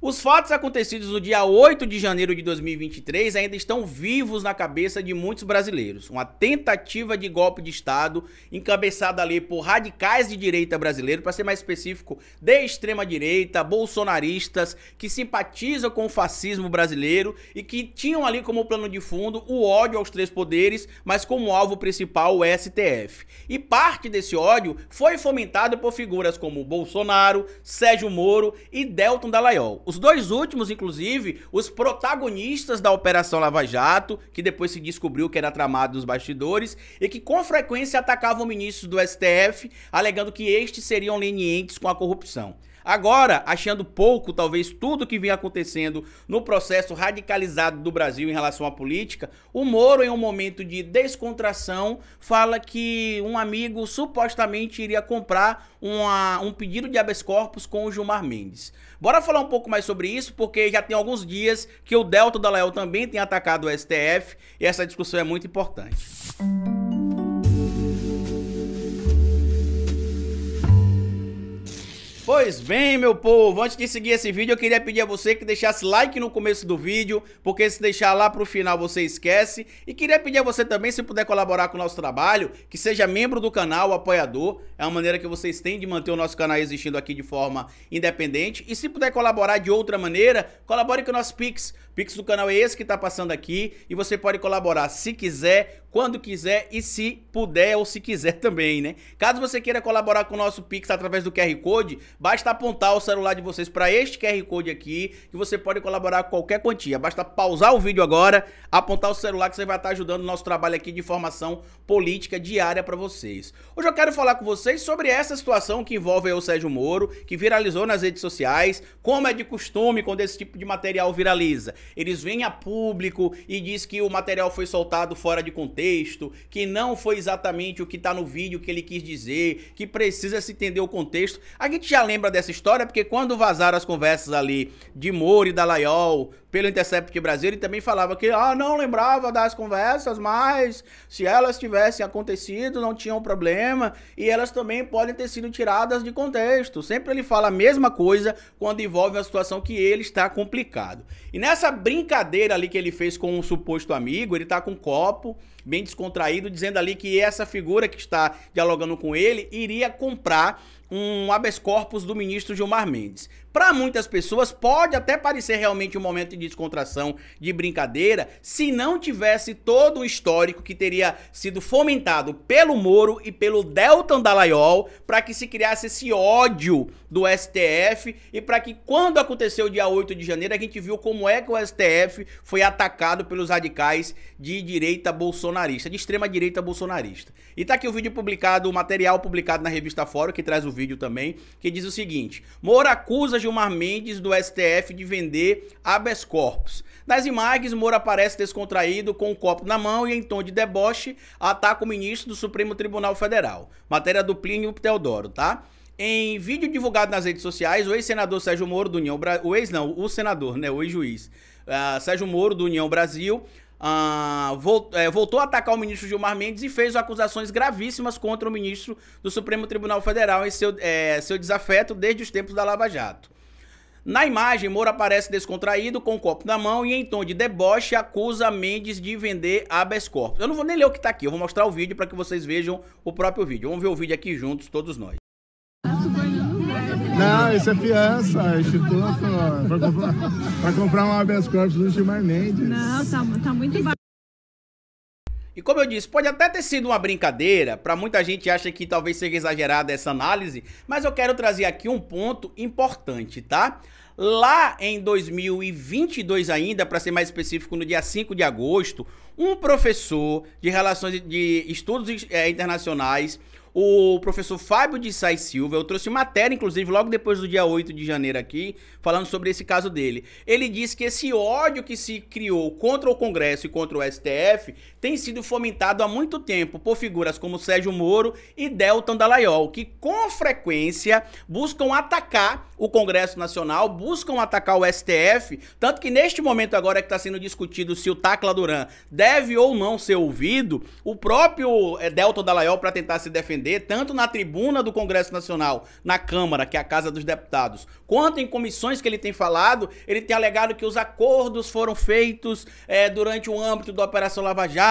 Os fatos acontecidos no dia 8 de janeiro de 2023 ainda estão vivos na cabeça de muitos brasileiros. Uma tentativa de golpe de Estado encabeçada ali por radicais de direita brasileiro, para ser mais específico, de extrema direita, bolsonaristas que simpatizam com o fascismo brasileiro e que tinham ali como plano de fundo o ódio aos três poderes, mas como alvo principal o STF. E parte desse ódio foi fomentado por figuras como Bolsonaro, Sérgio Moro e Delton Dalaiol. Os dois últimos, inclusive, os protagonistas da Operação Lava Jato, que depois se descobriu que era tramado nos bastidores, e que com frequência atacavam ministros do STF, alegando que estes seriam lenientes com a corrupção. Agora, achando pouco, talvez, tudo que vinha acontecendo no processo radicalizado do Brasil em relação à política, o Moro, em um momento de descontração, fala que um amigo supostamente iria comprar uma, um pedido de habeas corpus com o Gilmar Mendes. Bora falar um pouco mais sobre isso, porque já tem alguns dias que o Delta da Léo também tem atacado o STF e essa discussão é muito importante. Música Pois bem, meu povo, antes de seguir esse vídeo, eu queria pedir a você que deixasse like no começo do vídeo, porque se deixar lá pro final você esquece. E queria pedir a você também, se puder colaborar com o nosso trabalho, que seja membro do canal, apoiador. É uma maneira que vocês têm de manter o nosso canal existindo aqui de forma independente. E se puder colaborar de outra maneira, colabore com o nosso Pix. Pix do canal é esse que está passando aqui e você pode colaborar se quiser, quando quiser e se puder ou se quiser também, né? Caso você queira colaborar com o nosso Pix através do QR Code, basta apontar o celular de vocês para este QR Code aqui que você pode colaborar com qualquer quantia. Basta pausar o vídeo agora, apontar o celular que você vai estar tá ajudando o nosso trabalho aqui de informação política diária para vocês. Hoje eu quero falar com vocês sobre essa situação que envolve o Sérgio Moro, que viralizou nas redes sociais, como é de costume quando esse tipo de material viraliza eles vêm a público e diz que o material foi soltado fora de contexto, que não foi exatamente o que está no vídeo que ele quis dizer, que precisa se entender o contexto. A gente já lembra dessa história porque quando vazaram as conversas ali de Moro e da pelo Intercept Brasil, ele também falava que ah, não lembrava das conversas, mas se elas tivessem acontecido, não tinham problema, e elas também podem ter sido tiradas de contexto. Sempre ele fala a mesma coisa quando envolve uma situação que ele está complicado. E nessa brincadeira ali que ele fez com um suposto amigo, ele está com um copo, bem descontraído, dizendo ali que essa figura que está dialogando com ele iria comprar um habeas corpus do ministro Gilmar Mendes. Para muitas pessoas, pode até parecer realmente um momento de descontração, de brincadeira, se não tivesse todo o histórico que teria sido fomentado pelo Moro e pelo Deltan Dallaiol para que se criasse esse ódio do STF e para que, quando aconteceu o dia 8 de janeiro, a gente viu como é que o STF foi atacado pelos radicais de direita bolsonarista, de extrema direita bolsonarista. E tá aqui o vídeo publicado, o material publicado na revista Fórum, que traz o vídeo também, que diz o seguinte: Moura acusa Gilmar Mendes do STF de vender habeas corpus. Nas imagens, Moura aparece descontraído, com um copo na mão e em tom de deboche, ataca o ministro do Supremo Tribunal Federal. Matéria do Plínio Teodoro, tá? Em vídeo divulgado nas redes sociais, o ex-senador Sérgio Moro do União Brasil, o ex não, o senador, né, o ex-juiz, uh, Sérgio Moro do União Brasil, ah, voltou, é, voltou a atacar o ministro Gilmar Mendes e fez acusações gravíssimas contra o ministro do Supremo Tribunal Federal em seu, é, seu desafeto desde os tempos da Lava Jato. Na imagem, Moro aparece descontraído, com um copo na mão e em tom de deboche acusa Mendes de vender habeas corpus. Eu não vou nem ler o que está aqui, eu vou mostrar o vídeo para que vocês vejam o próprio vídeo. Vamos ver o vídeo aqui juntos, todos nós. Não, isso é fiança, é instituto, para comprar, pra comprar um habeas corpus do Gilmar Mendes. Não, tá, tá muito barato. E como eu disse, pode até ter sido uma brincadeira, para muita gente acha que talvez seja exagerada essa análise, mas eu quero trazer aqui um ponto importante, tá? Lá em 2022 ainda, para ser mais específico, no dia 5 de agosto, um professor de relações de estudos eh, internacionais o professor Fábio de Sai Silva. Eu trouxe matéria, inclusive, logo depois do dia 8 de janeiro aqui, falando sobre esse caso dele. Ele disse que esse ódio que se criou contra o Congresso e contra o STF tem sido fomentado há muito tempo por figuras como Sérgio Moro e Deltan Dallaiol, que com frequência buscam atacar o Congresso Nacional, buscam atacar o STF, tanto que neste momento agora que está sendo discutido se o Tacla Duran deve ou não ser ouvido, o próprio eh, Deltan Dallaiol, para tentar se defender, tanto na tribuna do Congresso Nacional, na Câmara, que é a Casa dos Deputados, quanto em comissões que ele tem falado, ele tem alegado que os acordos foram feitos é, durante o âmbito da Operação Lava Jato,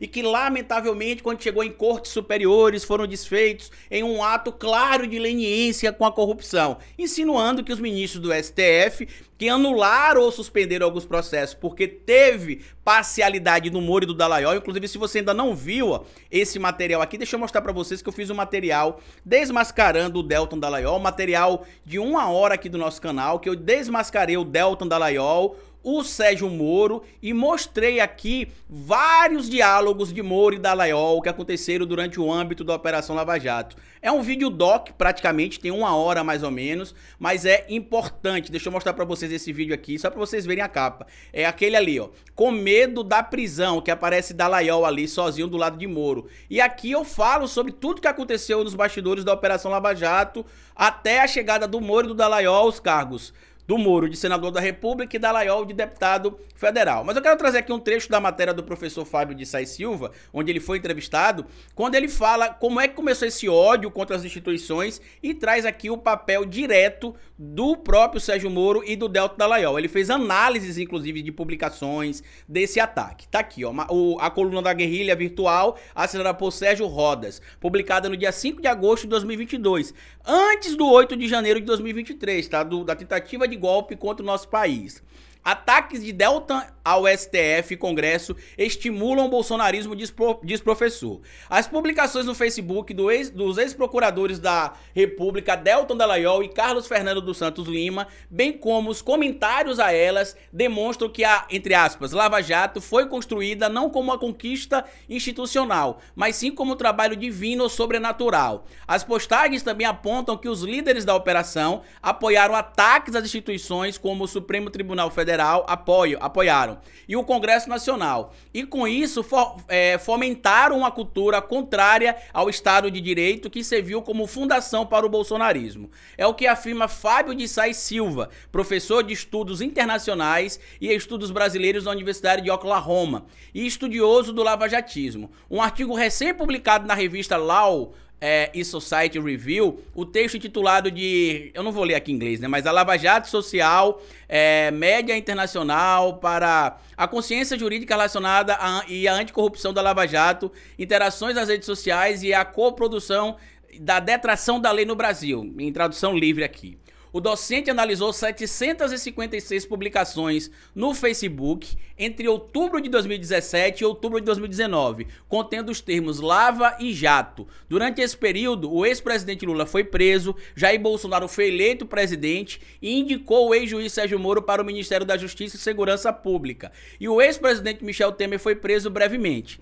e que, lamentavelmente, quando chegou em cortes superiores, foram desfeitos em um ato claro de leniência com a corrupção, insinuando que os ministros do STF, que anularam ou suspenderam alguns processos porque teve parcialidade no Moro e do Dallaiol, inclusive, se você ainda não viu ó, esse material aqui, deixa eu mostrar para vocês que eu fiz um material desmascarando o Delton Dallaiol, material de uma hora aqui do nosso canal, que eu desmascarei o Delton Dallaiol, o Sérgio Moro e mostrei aqui vários diálogos de Moro e Dallaiol que aconteceram durante o âmbito da Operação Lava Jato. É um vídeo doc, praticamente, tem uma hora mais ou menos, mas é importante. Deixa eu mostrar para vocês esse vídeo aqui, só para vocês verem a capa. É aquele ali, ó. Com medo da prisão, que aparece Dallaiol ali, sozinho do lado de Moro. E aqui eu falo sobre tudo que aconteceu nos bastidores da Operação Lava Jato, até a chegada do Moro e do Dallaiol aos cargos do Moro de senador da República e da Laiol de deputado federal. Mas eu quero trazer aqui um trecho da matéria do professor Fábio de e Silva, onde ele foi entrevistado, quando ele fala como é que começou esse ódio contra as instituições e traz aqui o papel direto do próprio Sérgio Moro e do Delta da Laiol. Ele fez análises, inclusive, de publicações desse ataque. Tá aqui, ó, a coluna da guerrilha virtual, assinada por Sérgio Rodas, publicada no dia 5 de agosto de 2022, antes do 8 de janeiro de 2023, tá? Do, da tentativa de golpe contra o nosso país. Ataques de delta ao STF e Congresso estimulam o bolsonarismo, diz, diz professor. As publicações no Facebook do ex, dos ex-procuradores da República, Delta Dallagnol e Carlos Fernando dos Santos Lima, bem como os comentários a elas, demonstram que a, entre aspas, Lava Jato foi construída não como uma conquista institucional, mas sim como um trabalho divino ou sobrenatural. As postagens também apontam que os líderes da operação apoiaram ataques às instituições como o Supremo Tribunal Federal Federal apoio, apoiaram e o Congresso Nacional. E com isso for, é, fomentaram uma cultura contrária ao Estado de Direito que serviu como fundação para o bolsonarismo. É o que afirma Fábio de Sais Silva, professor de estudos internacionais e estudos brasileiros na Universidade de Oklahoma e estudioso do lavajatismo. Um artigo recém-publicado na revista Law é, e Society Review, o texto intitulado de. Eu não vou ler aqui em inglês, né? Mas a Lava Jato Social, é, Média Internacional para a Consciência Jurídica Relacionada a, e a Anticorrupção da Lava Jato, Interações nas Redes Sociais e a Coprodução da Detração da Lei no Brasil, em tradução livre aqui. O docente analisou 756 publicações no Facebook entre outubro de 2017 e outubro de 2019, contendo os termos lava e jato. Durante esse período, o ex-presidente Lula foi preso, Jair Bolsonaro foi eleito presidente e indicou o ex-juiz Sérgio Moro para o Ministério da Justiça e Segurança Pública. E o ex-presidente Michel Temer foi preso brevemente.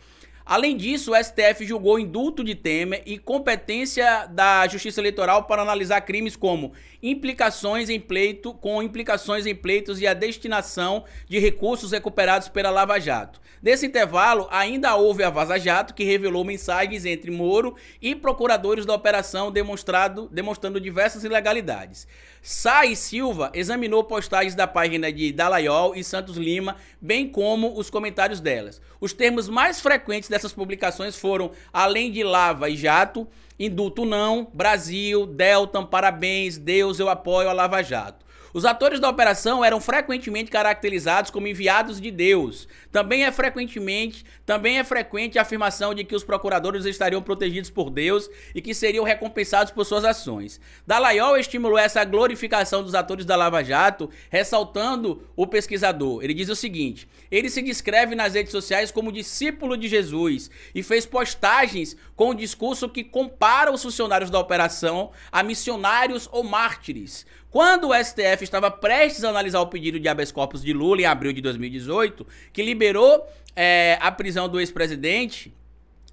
Além disso, o STF julgou indulto de Temer e competência da Justiça Eleitoral para analisar crimes como implicações em pleito, com implicações em pleitos e a destinação de recursos recuperados pela Lava Jato. Nesse intervalo, ainda houve a Vaza Jato, que revelou mensagens entre Moro e procuradores da operação demonstrado, demonstrando diversas ilegalidades. Sai Silva examinou postagens da página de Dalaiol e Santos Lima, bem como os comentários delas. Os termos mais frequentes dessas publicações foram além de lava e jato, induto não, Brasil, Delta, parabéns, Deus, eu apoio a Lava Jato. Os atores da operação eram frequentemente caracterizados como enviados de Deus. Também é frequentemente, também é frequente a afirmação de que os procuradores estariam protegidos por Deus e que seriam recompensados por suas ações. Dalaiol estimulou essa glorificação dos atores da Lava Jato, ressaltando o pesquisador. Ele diz o seguinte: ele se descreve nas redes sociais como discípulo de Jesus e fez postagens com o um discurso que compara os funcionários da operação a missionários ou mártires. Quando o STF estava prestes a analisar o pedido de habeas corpus de Lula em abril de 2018, que liberou é, a prisão do ex-presidente,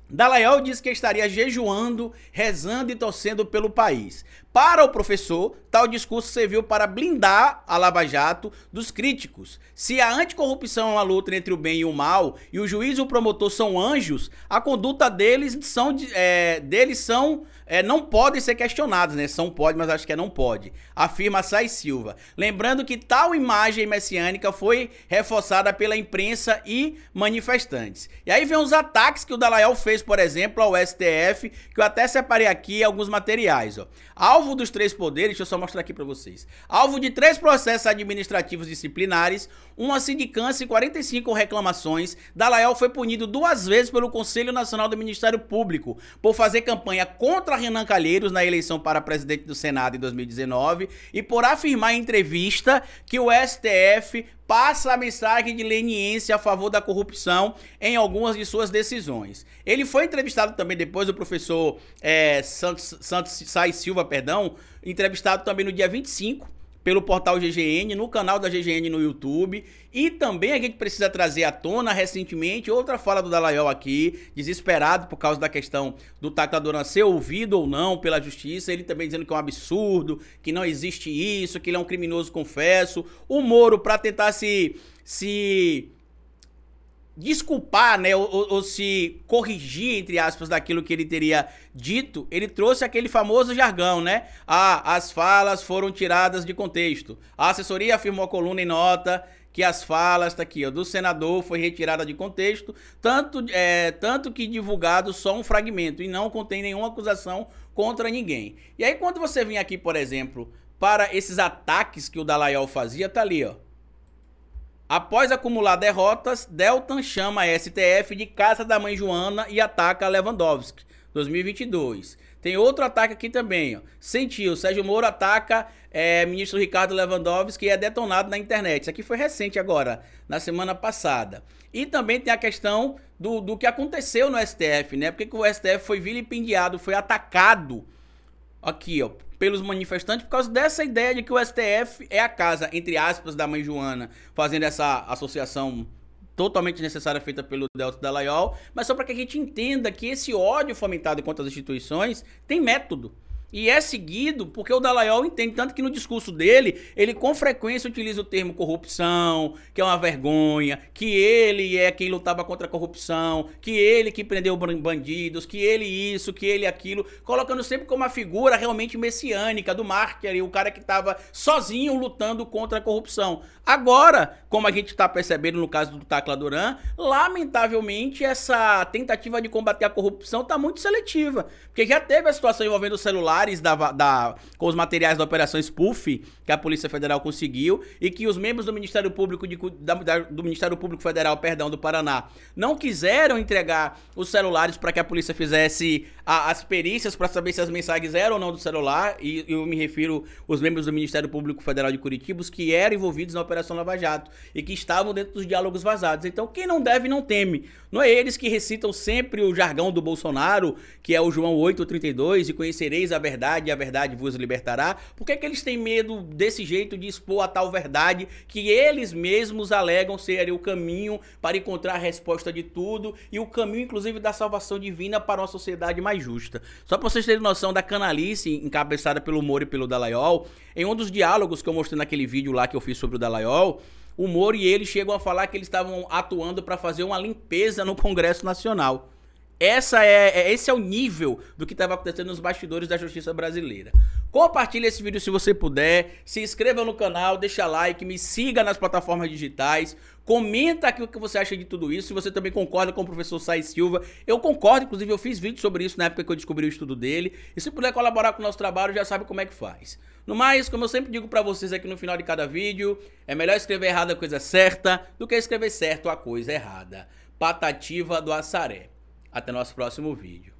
Dallagnol disse que estaria jejuando, rezando e torcendo pelo país. Para o professor, tal discurso serviu para blindar a Lava Jato dos críticos. Se a anticorrupção é uma luta entre o bem e o mal, e o juiz e o promotor são anjos, a conduta deles são, é, deles são é, não podem ser questionados, né? São pode, mas acho que é não pode. Afirma Sai Silva. Lembrando que tal imagem messiânica foi reforçada pela imprensa e manifestantes. E aí vem os ataques que o Dalaiol fez, por exemplo, ao STF, que eu até separei aqui alguns materiais, ó. Ao alvo dos três poderes, deixa eu só mostrar aqui para vocês. Alvo de três processos administrativos disciplinares, uma sindicância e 45 reclamações, Dalaiol foi punido duas vezes pelo Conselho Nacional do Ministério Público por fazer campanha contra Renan Calheiros na eleição para presidente do Senado em 2019 e por afirmar em entrevista que o STF passa a mensagem de leniência a favor da corrupção em algumas de suas decisões. Ele foi entrevistado também depois, o professor é, Santos, Santos Sai Silva, perdão, entrevistado também no dia 25 pelo portal GGN, no canal da GGN no YouTube. E também a gente precisa trazer à tona recentemente outra fala do Dalaiol aqui, desesperado por causa da questão do Tacadoran ser ouvido ou não pela justiça. Ele também dizendo que é um absurdo, que não existe isso, que ele é um criminoso, confesso. O Moro, para tentar se. se desculpar, né, ou, ou, se corrigir, entre aspas, daquilo que ele teria dito, ele trouxe aquele famoso jargão, né? Ah, as falas foram tiradas de contexto. A assessoria afirmou a coluna em nota que as falas, tá aqui, ó, do senador foi retirada de contexto, tanto, é, tanto que divulgado só um fragmento e não contém nenhuma acusação contra ninguém. E aí, quando você vem aqui, por exemplo, para esses ataques que o Dalaiol fazia, tá ali, ó. Após acumular derrotas, Deltan chama a STF de Casa da Mãe Joana e ataca Lewandowski. 2022. Tem outro ataque aqui também. Ó. Sentiu. Sérgio Moro ataca é, ministro Ricardo Lewandowski e é detonado na internet. Isso aqui foi recente agora, na semana passada. E também tem a questão do, do que aconteceu no STF, né? Porque o STF foi vilipendiado, foi atacado aqui, ó, pelos manifestantes por causa dessa ideia de que o STF é a casa, entre aspas, da mãe Joana, fazendo essa associação totalmente necessária feita pelo Delta Dallaiol, mas só para que a gente entenda que esse ódio fomentado contra as instituições tem método. E é seguido porque o Dallagnol entende, tanto que no discurso dele, ele com frequência utiliza o termo corrupção, que é uma vergonha, que ele é quem lutava contra a corrupção, que ele que prendeu bandidos, que ele isso, que ele aquilo, colocando sempre como uma figura realmente messiânica do Marker, o cara que estava sozinho lutando contra a corrupção. Agora, como a gente está percebendo no caso do Tacla Duran, lamentavelmente essa tentativa de combater a corrupção está muito seletiva, porque já teve a situação envolvendo o celular celulares da, da, com os materiais da Operação Spoof que a Polícia Federal conseguiu e que os membros do Ministério Público de, da, do Ministério Público Federal, perdão, do Paraná, não quiseram entregar os celulares para que a polícia fizesse a, as perícias para saber se as mensagens eram ou não do celular. E eu me refiro os membros do Ministério Público Federal de Curitiba que eram envolvidos na Operação Lava Jato e que estavam dentro dos diálogos vazados. Então, quem não deve não teme. Não é eles que recitam sempre o jargão do Bolsonaro, que é o João 832 e conhecereis a verdade verdade e a verdade vos libertará. Por que, que eles têm medo desse jeito de expor a tal verdade que eles mesmos alegam ser o caminho para encontrar a resposta de tudo e o caminho, inclusive, da salvação divina para uma sociedade mais justa? Só para vocês terem noção da canalice encabeçada pelo Moro e pelo Dalaiol, em um dos diálogos que eu mostrei naquele vídeo lá que eu fiz sobre o Dalaiol, o Moro e ele chegam a falar que eles estavam atuando para fazer uma limpeza no Congresso Nacional. Essa é, é, esse é o nível do que estava acontecendo nos bastidores da justiça brasileira. Compartilhe esse vídeo se você puder, se inscreva no canal, deixa like, me siga nas plataformas digitais, comenta aqui o que você acha de tudo isso, se você também concorda com o professor Sai Silva. Eu concordo, inclusive eu fiz vídeo sobre isso na época que eu descobri o estudo dele. E se puder colaborar com o nosso trabalho, já sabe como é que faz. No mais, como eu sempre digo para vocês aqui no final de cada vídeo, é melhor escrever errado a coisa certa do que escrever certo a coisa errada. Patativa do Assaré. Até nosso próximo vídeo.